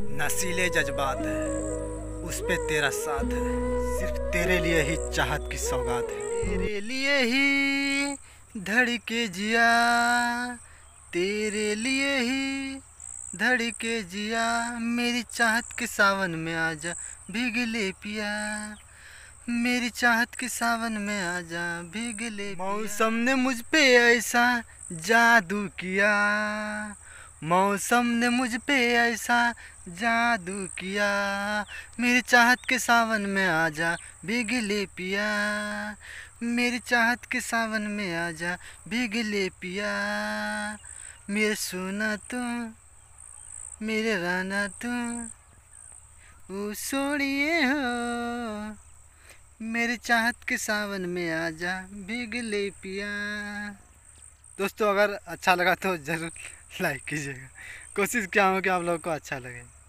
नसीले जज्बात है उस पे तेरा साथ है सिर्फ तेरे लिए ही चाहत की सौगात है तेरे लिए ही धड़के जिया तेरे लिए ही धड़के जिया मेरी चाहत के सावन में आजा भीग ले पिया मेरी चाहत के सावन में आजा भीग ले मौसम ने मुझ पे ऐसा जादू किया मौसम ने मुझ पे ऐसा जादू किया मेरी चाहत के सावन में आजा बिगले पिया मेरी चाहत के सावन में आजा बिगले पिया मेरे सोना तू मेरे राना तू ओ सोनिए हो मेरे चाहत के सावन में आजा बिगले पिया दोस्तों अगर अच्छा लगा तो ज़रूर लाइक कीजिएगा कोशिश क्या हो कि आप लोगों को अच्छा लगे